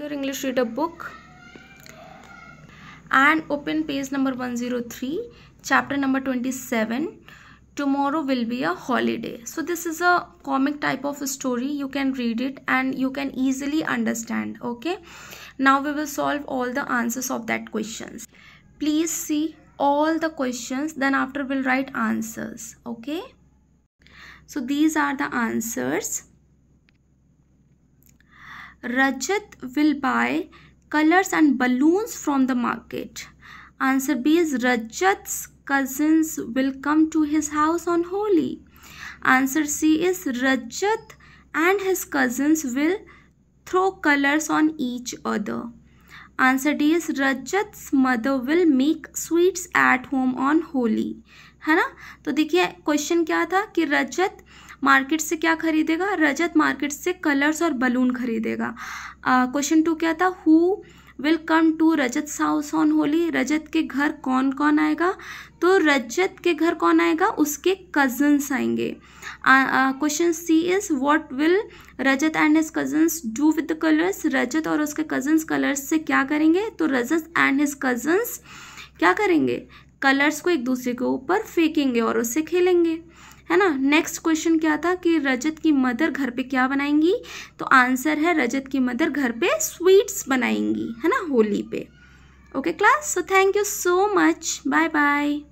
your English reader book and open page number 103 chapter number 27 tomorrow will be a holiday so this is a comic type of story you can read it and you can easily understand okay now we will solve all the answers of that questions please see all the questions then after we'll write answers okay so these are the answers Rajat will buy colors and balloons from the market. Answer B is Rajat's cousins will come to his house on Holi. Answer C is Rajat and his cousins will throw colors on each other. Answer D is Rajat's mother will make sweets at home on Holi. है ना तो देखिए question क्या था कि रजत market से क्या खरीदेगा रजत मार्केट से कलर्स और बलून खरीदेगा क्वेश्चन टू क्या था who will come to Rajat house on Holi रजत के घर कौन कौन आएगा तो रजत के घर कौन आएगा उसके कजन्स आएंगे question C is what will Rajat and his cousins do with the colours Rajat और उसके कजन्स कलर्स से क्या करेंगे तो रजत एंड हिज कजन्स क्या करेंगे कलर्स को एक दूसरे के ऊपर फेंकेंगे और उससे खेलेंगे है ना नेक्स्ट क्वेश्चन क्या था कि रजत की मदर घर पे क्या बनाएंगी तो आंसर है रजत की मदर घर पे स्वीट्स बनाएंगी है ना होली पे okay class so thank you so much bye bye